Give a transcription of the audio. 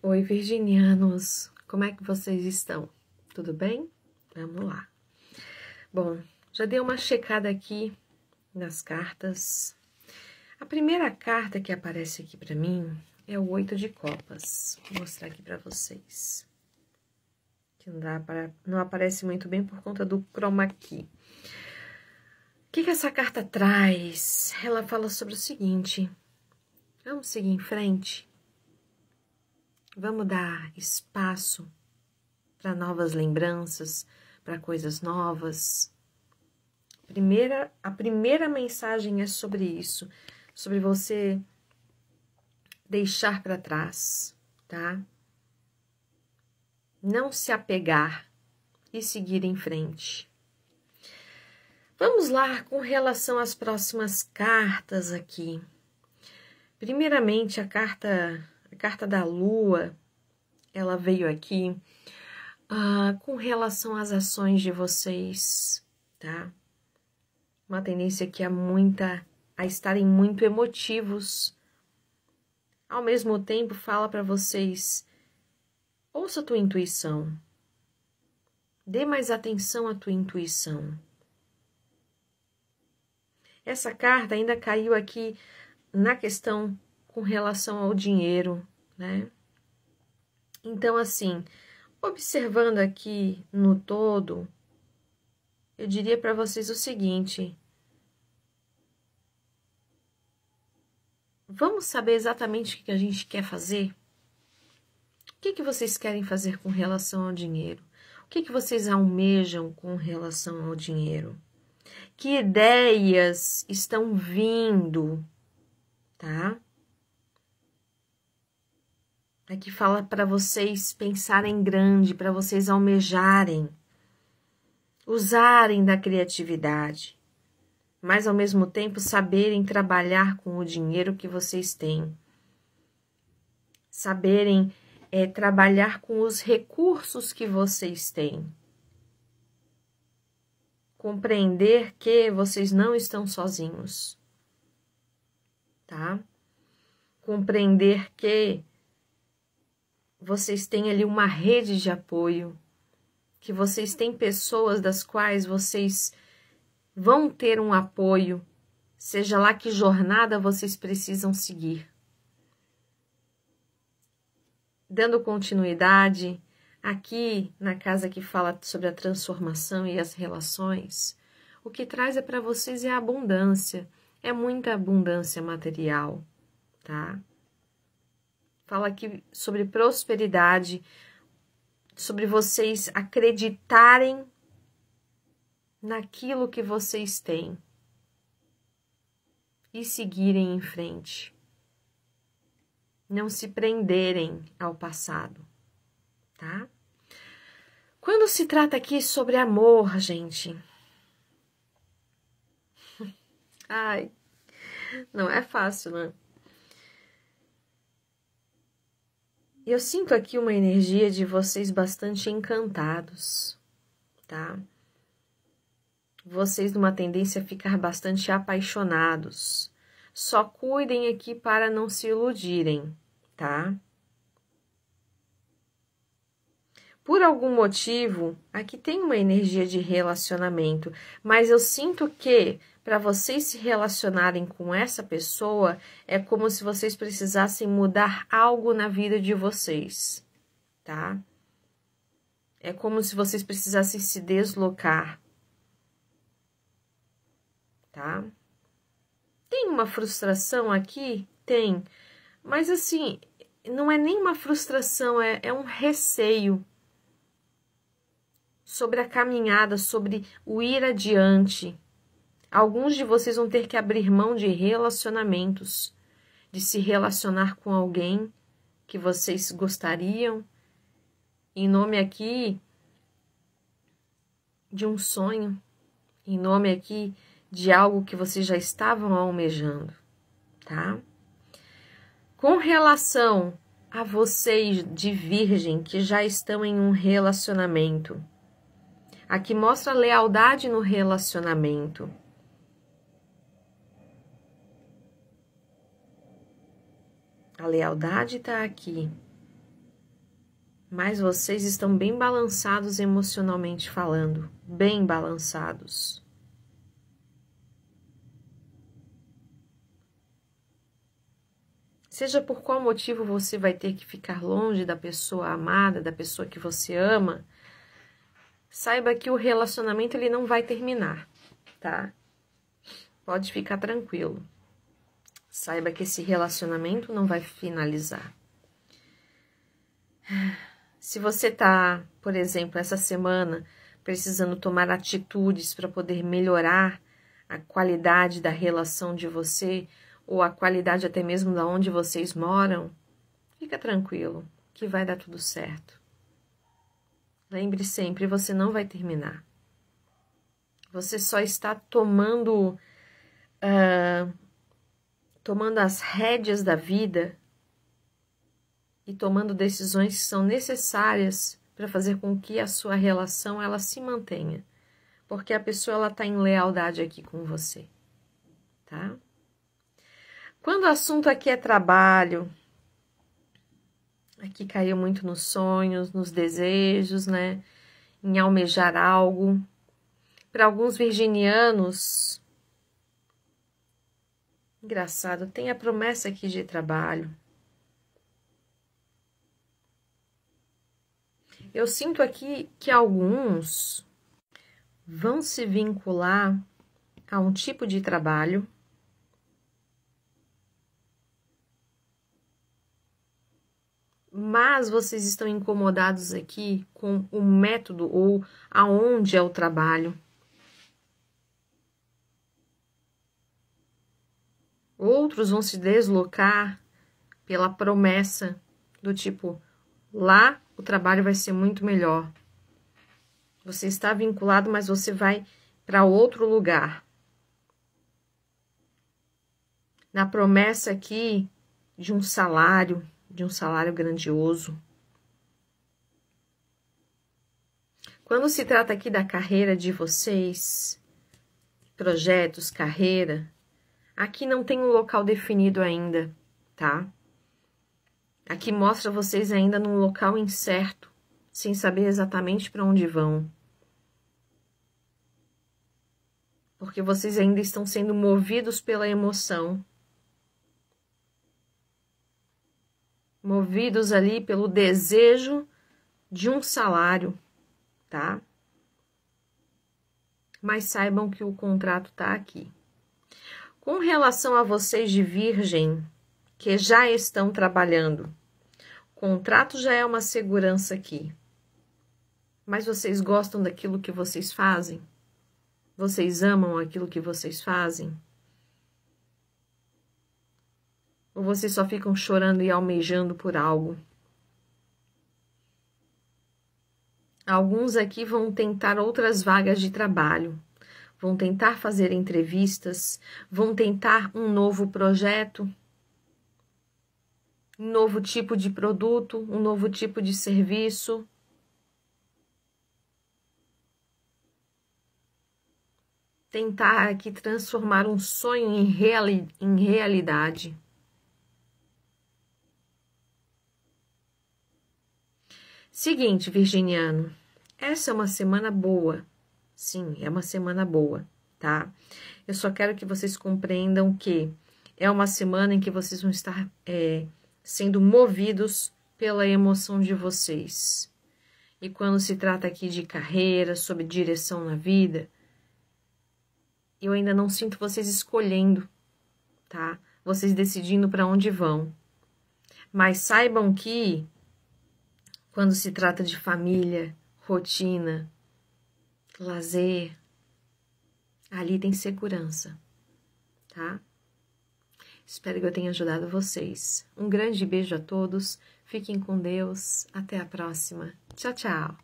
Oi, virginianos! Como é que vocês estão? Tudo bem? Vamos lá. Bom, já dei uma checada aqui nas cartas. A primeira carta que aparece aqui para mim é o Oito de Copas. Vou mostrar aqui para vocês. Que não, dá pra, não aparece muito bem por conta do chroma key. O que, que essa carta traz? Ela fala sobre o seguinte. Vamos seguir em frente Vamos dar espaço para novas lembranças, para coisas novas. Primeira, a primeira mensagem é sobre isso, sobre você deixar para trás, tá? Não se apegar e seguir em frente. Vamos lá com relação às próximas cartas aqui. Primeiramente, a carta a carta da lua, ela veio aqui uh, com relação às ações de vocês, tá? Uma tendência que há é muita a estarem muito emotivos. Ao mesmo tempo, fala para vocês: ouça a tua intuição. Dê mais atenção à tua intuição. Essa carta ainda caiu aqui na questão com relação ao dinheiro, né? Então, assim, observando aqui no todo, eu diria para vocês o seguinte: vamos saber exatamente o que a gente quer fazer? O que, que vocês querem fazer com relação ao dinheiro? O que, que vocês almejam com relação ao dinheiro? Que ideias estão vindo, tá? Aqui é fala para vocês pensarem grande, para vocês almejarem, usarem da criatividade, mas ao mesmo tempo saberem trabalhar com o dinheiro que vocês têm, saberem é, trabalhar com os recursos que vocês têm, compreender que vocês não estão sozinhos, tá? Compreender que vocês têm ali uma rede de apoio, que vocês têm pessoas das quais vocês vão ter um apoio, seja lá que jornada vocês precisam seguir. Dando continuidade, aqui na casa que fala sobre a transformação e as relações, o que traz é para vocês é a abundância, é muita abundância material, tá? fala aqui sobre prosperidade, sobre vocês acreditarem naquilo que vocês têm e seguirem em frente. Não se prenderem ao passado, tá? Quando se trata aqui sobre amor, gente. Ai, não é fácil, né? eu sinto aqui uma energia de vocês bastante encantados, tá? Vocês numa tendência a ficar bastante apaixonados. Só cuidem aqui para não se iludirem, tá? Por algum motivo, aqui tem uma energia de relacionamento, mas eu sinto que para vocês se relacionarem com essa pessoa é como se vocês precisassem mudar algo na vida de vocês, tá? É como se vocês precisassem se deslocar, tá? Tem uma frustração aqui? Tem, mas assim, não é nem uma frustração, é, é um receio sobre a caminhada, sobre o ir adiante. Alguns de vocês vão ter que abrir mão de relacionamentos, de se relacionar com alguém que vocês gostariam, em nome aqui de um sonho, em nome aqui de algo que vocês já estavam almejando, tá? Com relação a vocês de virgem que já estão em um relacionamento, a que mostra lealdade no relacionamento. A lealdade está aqui, mas vocês estão bem balançados emocionalmente falando, bem balançados. Seja por qual motivo você vai ter que ficar longe da pessoa amada, da pessoa que você ama, saiba que o relacionamento ele não vai terminar, tá? Pode ficar tranquilo. Saiba que esse relacionamento não vai finalizar. Se você tá, por exemplo, essa semana precisando tomar atitudes para poder melhorar a qualidade da relação de você ou a qualidade até mesmo da onde vocês moram, fica tranquilo que vai dar tudo certo. Lembre sempre, você não vai terminar. Você só está tomando uh, tomando as rédeas da vida e tomando decisões que são necessárias para fazer com que a sua relação ela se mantenha, porque a pessoa ela está em lealdade aqui com você, tá? Quando o assunto aqui é trabalho, Aqui caiu muito nos sonhos, nos desejos, né? Em almejar algo. Para alguns virginianos, engraçado, tem a promessa aqui de trabalho. Eu sinto aqui que alguns vão se vincular a um tipo de trabalho mas vocês estão incomodados aqui com o método ou aonde é o trabalho. Outros vão se deslocar pela promessa do tipo: lá o trabalho vai ser muito melhor. Você está vinculado, mas você vai para outro lugar. Na promessa aqui de um salário, de um salário grandioso. Quando se trata aqui da carreira de vocês, projetos, carreira, aqui não tem um local definido ainda, tá? Aqui mostra vocês ainda num local incerto, sem saber exatamente para onde vão. Porque vocês ainda estão sendo movidos pela emoção movidos ali pelo desejo de um salário, tá? Mas saibam que o contrato tá aqui. Com relação a vocês de Virgem, que já estão trabalhando, o contrato já é uma segurança aqui. Mas vocês gostam daquilo que vocês fazem? Vocês amam aquilo que vocês fazem? Ou vocês só ficam chorando e almejando por algo? Alguns aqui vão tentar outras vagas de trabalho, vão tentar fazer entrevistas, vão tentar um novo projeto, um novo tipo de produto, um novo tipo de serviço. Tentar aqui transformar um sonho em, reali em realidade. Seguinte, virginiano, essa é uma semana boa. Sim, é uma semana boa, tá? Eu só quero que vocês compreendam que é uma semana em que vocês vão estar é, sendo movidos pela emoção de vocês. E quando se trata aqui de carreira, sobre direção na vida, eu ainda não sinto vocês escolhendo, tá? Vocês decidindo para onde vão. Mas saibam que quando se trata de família, rotina, lazer, ali tem segurança, tá? Espero que eu tenha ajudado vocês. Um grande beijo a todos, fiquem com Deus, até a próxima. Tchau, tchau!